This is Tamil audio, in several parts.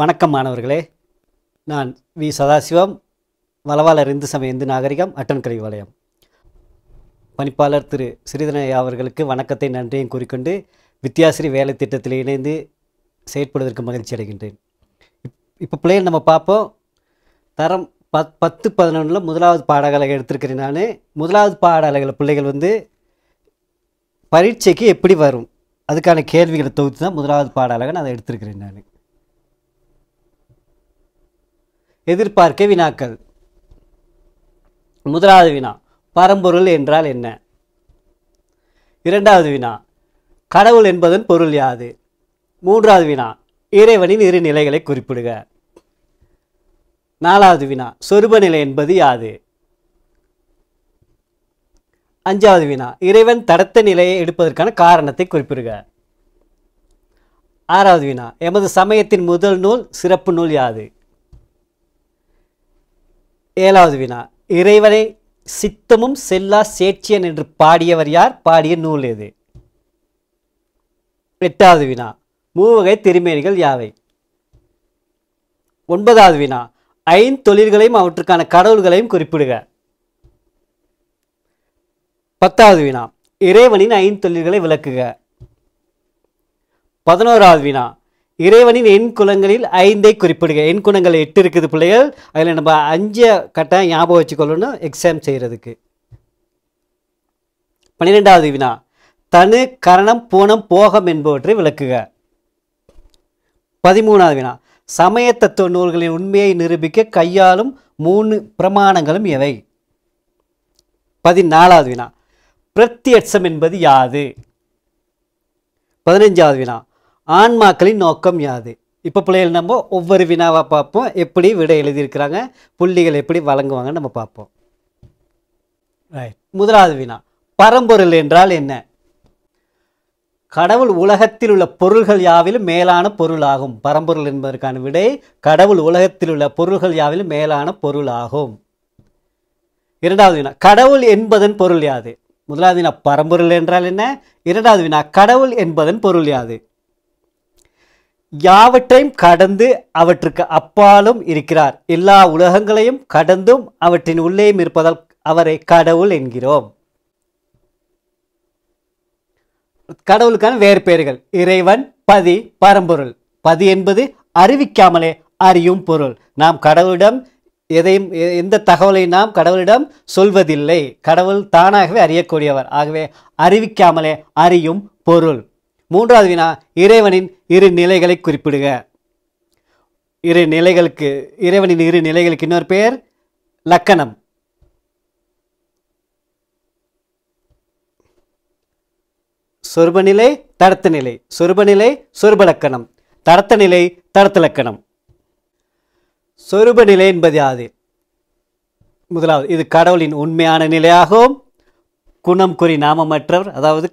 வணக்கம் மாணவர்களே நான் வி சதாசிவம் வளவாளர் இந்து சமய நாகரிகம் அட்டன்கரை வலயம் பணிப்பாளர் திரு சிறிதனையா அவர்களுக்கு வணக்கத்தை நன்றியும் கூறிக்கொண்டு வித்யாசிரி வேலை திட்டத்தில் இணைந்து செயற்படுவதற்கு மகிழ்ச்சி அடைகின்றேன் இப் இப்போ பிள்ளைகள் நம்ம பார்ப்போம் தரம் பத் பத்து பதினொன்றில் முதலாவது பாடகளை எடுத்திருக்கிறேன் நான் முதலாவது பாடகளை பிள்ளைகள் வந்து பரீட்சைக்கு எப்படி வரும் அதுக்கான கேள்விகளை தொகுத்து தான் முதலாவது பாடலாக நான் அதை எடுத்திருக்கிறேன் நான் எதிர்பார்க்க வினாக்கள் முதலாவது வினா பரம்பொருள் என்றால் என்ன இரண்டாவது வினா கடவுள் என்பதன் பொருள் யாது மூன்றாவது வினா இறைவனின் இரு நிலைகளை குறிப்பிடுக நாலாவது வினா சொருப நிலை என்பது யாது அஞ்சாவது வினா இறைவன் தடத்த நிலையை எடுப்பதற்கான காரணத்தை குறிப்பிடுக ஆறாவது வினா எமது சமயத்தின் முதல் நூல் சிறப்பு நூல் யாது ஏழாவது வினா இறைவனை சித்தமும் செல்லா சேட்சியன் என்று பாடியவர் யார் பாடிய நூல் எது எட்டாவது வினா மூவகை திருமேனிகள் யாவை ஒன்பதாவது வினா ஐந்தொழில்களையும் அவற்றுக்கான கடவுள்களையும் குறிப்பிடுக பத்தாவது வினா இறைவனின் ஐந்து தொழில்களை விளக்குக பதினோராவது வினா இறைவனின் எண் குலங்களில் ஐந்தை குறிப்பிடுங்க எண் குணங்கள் எட்டு இருக்குது பிள்ளைகள் அதில் நம்ம அஞ்சு கட்டாயம் ஞாபகம் வச்சுக்கொள்ளணும் எக்ஸாம் செய்கிறதுக்கு பன்னிரெண்டாவது வினா தனு கரணம் பூனம் போகம் என்பவற்றை விளக்குக பதிமூணாவது வினா சமய தத்துவ நூல்களின் உண்மையை நிரூபிக்க கையாளும் மூணு பிரமாணங்களும் எவை பதினாலாவது வினா பிரத்யட்சம் என்பது யாது பதினஞ்சாவது வினா ஆன்மாக்களின் நோக்கம் யாது இப்போ பிள்ளைகள் நம்ம ஒவ்வொரு வினாவாக பார்ப்போம் எப்படி விடை எழுதியிருக்கிறாங்க புள்ளிகள் எப்படி வழங்குவாங்கன்னு நம்ம பார்ப்போம் முதலாவது வினா பரம்பொருள் என்றால் என்ன கடவுள் உலகத்தில் உள்ள பொருள்கள் யாவிலும் மேலான பொருளாகும் பரம்பொருள் என்பதற்கான விடை கடவுள் உலகத்தில் உள்ள பொருள்கள் யாவிலும் மேலான பொருளாகும் இரண்டாவது வினா கடவுள் என்பதன் பொருள் யாது முதலாவது வினா பரம்பொருள் என்றால் என்ன இரண்டாவது வினா கடவுள் என்பதன் பொருள் யாது யாவற்றையும் கடந்து அவற்றுக்கு அப்பாலும் இருக்கிறார் எல்லா உலகங்களையும் கடந்தும் அவற்றின் உள்ளேயும் இருப்பதால் அவரை கடவுள் என்கிறோம் கடவுளுக்கான வேறு பெயர்கள் இறைவன் பதி பரம்பொருள் பதி என்பது அறிவிக்காமலே அறியும் பொருள் நாம் கடவுளிடம் எதையும் எந்த தகவலை நாம் கடவுளிடம் சொல்வதில்லை கடவுள் தானாகவே அறியக்கூடியவர் ஆகவே அறிவிக்காமலே அறியும் பொருள் மூன்றாவது வினா இறைவனின் இரு நிலைகளை குறிப்பிடுக இரு நிலைகளுக்கு இறைவனின் இரு நிலைகளுக்கு இன்னொரு பெயர் லக்கணம் சொர்பநிலை தடத்த நிலை சொருபநிலை சொருபலக்கணம் தடத்த நிலை தடத்த லக்கணம் சொருப நிலை என்பது யாது முதலாவது இது கடவுளின் உண்மையான நிலையாகவும் குணம் குறி நாமமற்றவர் அதாவது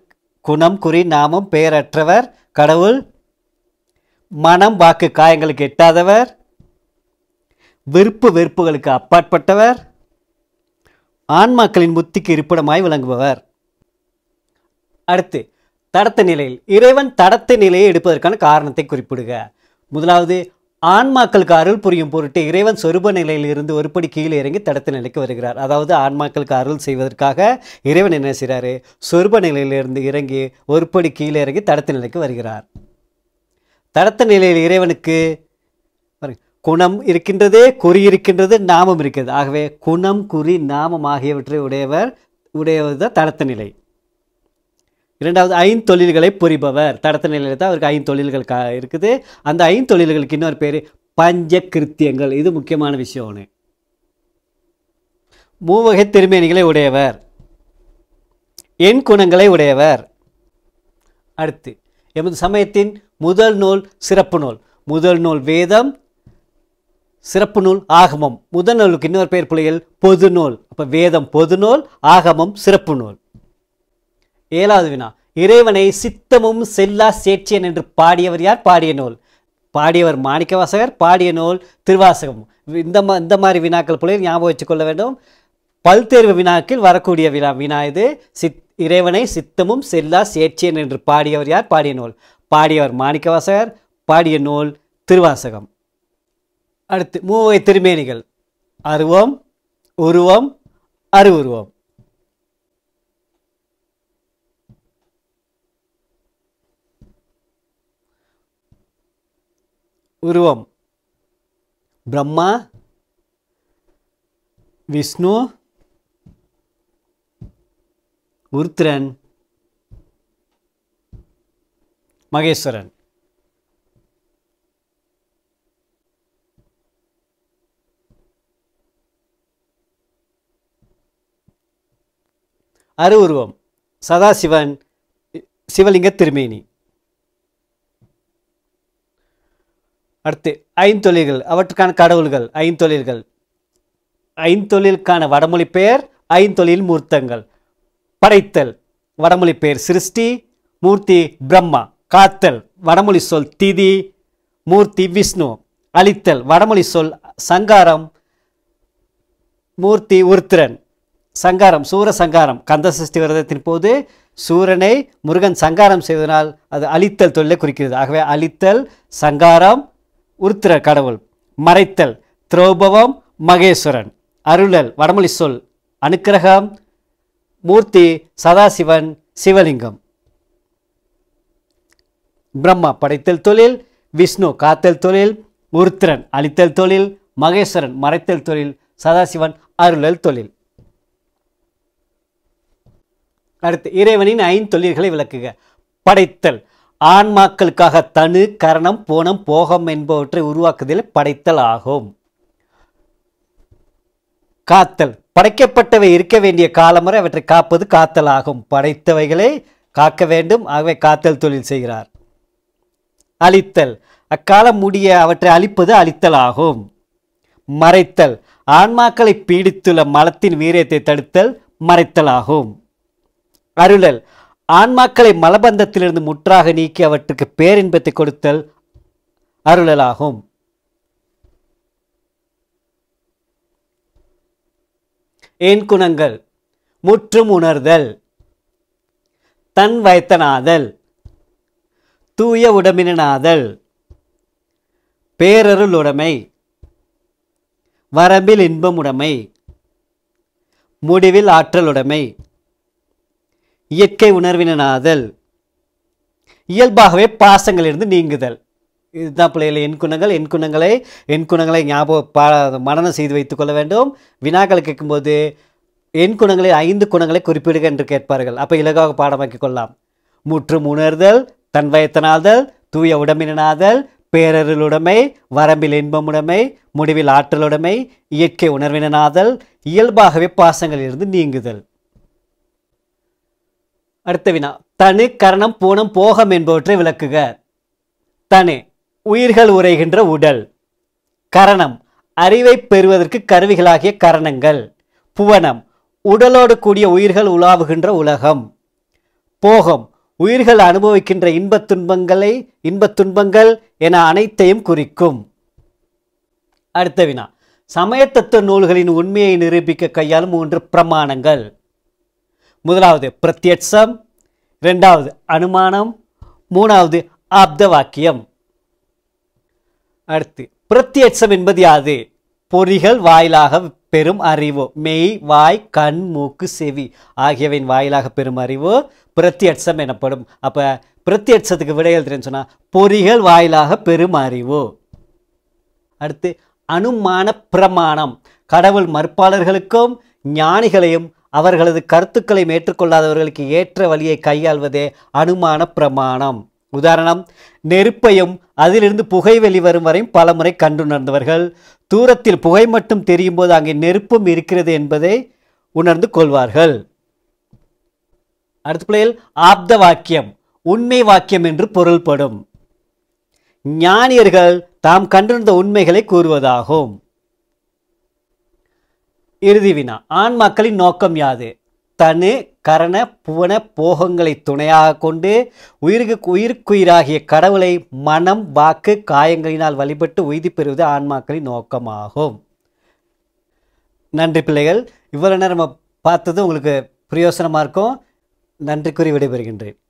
குணம் குறி நாமம் பெயரற்றவர் கடவுள் மனம் வாக்கு காயங்களுக்கு எட்டாதவர் விருப்பு வெறுப்புகளுக்கு அப்பாற்பட்டவர் ஆன்மாக்களின் புத்திக்கு இருப்பிடமாய் விளங்குபவர் அடுத்து தடத்த நிலையில் இறைவன் தடத்த நிலையை எடுப்பதற்கான காரணத்தை குறிப்பிடுக முதலாவது ஆன்மாக்களுக்கு அருள் புரியும் பொருட்டு இறைவன் சொருப நிலையில் இருந்து ஒருபடி கீழே இறங்கி தடுத்த நிலைக்கு வருகிறார் அதாவது ஆன்மாக்களுக்கு அருள் செய்வதற்காக இறைவன் என்ன செய்கிறாரு சொருப நிலையிலிருந்து இறங்கி ஒருபடி கீழே இறங்கி தடுத்த நிலைக்கு வருகிறார் தடத்த நிலையில் இறைவனுக்கு குணம் இருக்கின்றதே குறி இருக்கின்றது நாமம் இருக்கிறது ஆகவே குணம் குறி நாமம் ஆகியவற்றை உடையவர் உடையவர் தான் தடத்த நிலை இரண்டாவது ஐந்தொழில்களை புரிபவர் தடத்த நிலையில் தான் அவருக்கு ஐந்தொழில்கள் க இருக்குது அந்த ஐந்தொழில்களுக்கு இன்னொரு பேர் பஞ்ச கிருத்தியங்கள் இது முக்கியமான விஷயம் ஒன்று மூவகை திருமேனிகளை உடையவர் எண் குணங்களை உடையவர் அடுத்து எமது சமயத்தின் முதல் நூல் சிறப்பு நூல் முதல் நூல் வேதம் சிறப்பு நூல் ஆகமம் முதல் நூலுக்கு இன்னொரு பெயர் பிள்ளைகள் பொது நூல் அப்போ வேதம் பொது நூல் ஆகமம் சிறப்பு நூல் ஏழாவது வினா இறைவனை சித்தமும் செல்லா சேற்றியன் என்று பாடியவர் யார் பாடிய நூல் பாடியவர் மாணிக்கவாசகர் பாடிய நூல் திருவாசகம் இந்த மா இந்த மாதிரி வினாக்கள் பிள்ளைகள் ஞாபகம் வச்சுக்கொள்ள வேண்டும் பல்தேர்வு வினாக்கில் வரக்கூடிய வினா வினா இது சித் இறைவனை சித்தமும் செல்லா சேற்றியன் என்று பாடியவர் யார் பாடிய நூல் பாடியவர் மாணிக்கவாசகர் பாடிய நூல் திருவாசகம் அடுத்து மூவை திருமேனிகள் அருவம் உருவம் அருவுருவம் உருவம் பிரம்மா விஷ்ணு உருத்திரன் மகேஸ்வரன் அருவுருவம் சதாசிவன் சிவலிங்க திருமேனி அடுத்து ஐந்தொழில்கள் அவற்றுக்கான கடவுள்கள் ஐந்தொழில்கள் ஐந்தொழிலுக்கான வடமொழி பெயர் ஐந்தொழில் மூர்த்தங்கள் படைத்தல் வடமொழி பெயர் சிருஷ்டி மூர்த்தி பிரம்மா காத்தல் வடமொழி சொல் திதி மூர்த்தி விஷ்ணு அழித்தல் வடமொழி சொல் சங்காரம் மூர்த்தி உருத்திரன் சங்காரம் சூர சங்காரம் கந்தசஷ்டி விரதத்தின் போது சூரனை முருகன் சங்காரம் செய்வதனால் அது அழித்தல் தொழிலை குறிக்கிறது ஆகவே அழித்தல் சங்காரம் உருத்திர கடவுள் மறைத்தல் திரௌபவம் மகேஸ்வரன் அருளல் வடமொழி சொல் அனுக்கிரகம் மூர்த்தி சதாசிவன் சிவலிங்கம் பிரம்மா படைத்தல் தொழில் விஷ்ணு காத்தல் தொழில் உருத்திரன் அழித்தல் தொழில் மகேஸ்வரன் மறைத்தல் தொழில் சதாசிவன் அருளல் தொழில் அடுத்து இறைவனின் ஐந்து தொழில்களை விளக்குக படைத்தல் ஆன்மாக்களுக்காக தனு கரணம் போனம் போகம் என்பவற்றை உருவாக்குதல் படைத்தல் ஆகும் காத்தல் படைக்கப்பட்டவை இருக்க வேண்டிய காலமுறை அவற்றை காப்பது காத்தல் ஆகும் படைத்தவைகளை காக்க வேண்டும் ஆகவே காத்தல் தொழில் செய்கிறார் அழித்தல் அக்காலம் முடிய அவற்றை அழிப்பது அழித்தல் ஆகும் மறைத்தல் ஆன்மாக்களை பீடித்துள்ள மலத்தின் வீரியத்தை தடுத்தல் மறைத்தல் ஆகும் அருளல் ஆன்மாக்களை மலபந்தத்திலிருந்து முற்றாக நீக்கி அவற்றுக்கு பேரின்பத்தை கொடுத்தல் அருளலாகும் ஏன் குணங்கள் முற்றும் உணர்தல் தன் வயத்தனாதல் தூய உடம்பினாதல் பேரருள் உடைமை வரம்பில் இன்பமுடைமை முடிவில் ஆற்றலுடைமை இயற்கை உணர்வினாதல் இயல்பாகவே பாசங்களிலிருந்து நீங்குதல் இதுதான் பிள்ளைகளை என் குணங்கள் என் குணங்களை என் குணங்களை ஞாபகம் பா மரணம் செய்து வைத்துக்கொள்ள வேண்டும் வினாக்களை கேட்கும்போது என் குணங்களை ஐந்து குணங்களை குறிப்பிடுக என்று கேட்பார்கள் அப்போ இலகாக பாடமாக்கிக் கொள்ளலாம் முற்றும் உணர்தல் தன்வயத்தனாதல் தூய உடம்பினாதல் பேரருளுடைமை வரம்பில் இன்பமுடைமை முடிவில் ஆற்றலுடைமை இயற்கை உணர்வினாதல் இயல்பாகவே பாசங்களிலிருந்து நீங்குதல் அடுத்த வினா தனு கரணம் பூனம் போகம் என்பவற்றை விளக்குக தனு உயிர்கள் உரைகின்ற உடல் கரணம் அறிவை பெறுவதற்கு கருவிகளாகிய கரணங்கள் புவனம் உடலோடு கூடிய உயிர்கள் உலாவுகின்ற உலகம் போகம் உயிர்கள் அனுபவிக்கின்ற இன்பத் துன்பங்களை இன்பத் துன்பங்கள் என அனைத்தையும் குறிக்கும் அடுத்த வினா சமயத்தத்துவ நூல்களின் உண்மையை நிரூபிக்க கையாளும் மூன்று பிரமாணங்கள் முதலாவது பிரத்யட்சம் ரெண்டாவது அனுமானம் மூணாவது ஆப்த வாக்கியம் அடுத்து பிரத்யட்சம் என்பது யாது பொறிகள் வாயிலாக பெரும் அறிவு மெய் வாய் கண் மூக்கு செவி ஆகியவையின் வாயிலாக பெரும் அறிவு பிரத்யட்சம் எனப்படும் அப்போ பிரத்யட்சத்துக்கு விடை தெரியும் சொன்னால் பொறிகள் வாயிலாக பெரும் அறிவு அடுத்து அனுமான பிரமாணம் கடவுள் மறுப்பாளர்களுக்கும் ஞானிகளையும் அவர்களது கருத்துக்களை ஏற்றுக்கொள்ளாதவர்களுக்கு ஏற்ற வழியை கையாள்வதே அனுமான பிரமாணம் உதாரணம் நெருப்பையும் அதிலிருந்து புகை வெளிவரும் வரையும் பலமுறை கண்டுணர்ந்தவர்கள் தூரத்தில் புகை மட்டும் தெரியும் போது அங்கே நெருப்பும் இருக்கிறது என்பதை உணர்ந்து கொள்வார்கள் அடுத்த பிள்ளையில் ஆப்த வாக்கியம் உண்மை வாக்கியம் என்று பொருள்படும் ஞானியர்கள் தாம் கண்டிருந்த உண்மைகளை கூறுவதாகும் இறுதி வினா ஆண் மக்களின் நோக்கம் யாது தனு கரண புவன போகங்களை துணையாக கொண்டு உயிருக்கு உயிருக்குயிராகிய கடவுளை மனம் வாக்கு காயங்களினால் வழிபட்டு உய்தி பெறுவது ஆன்மாக்களின் நோக்கமாகும் நன்றி பிள்ளைகள் இவ்வளோ நேரம் பார்த்தது உங்களுக்கு பிரயோசனமாக இருக்கும் நன்றி கூறி விடைபெறுகின்றேன்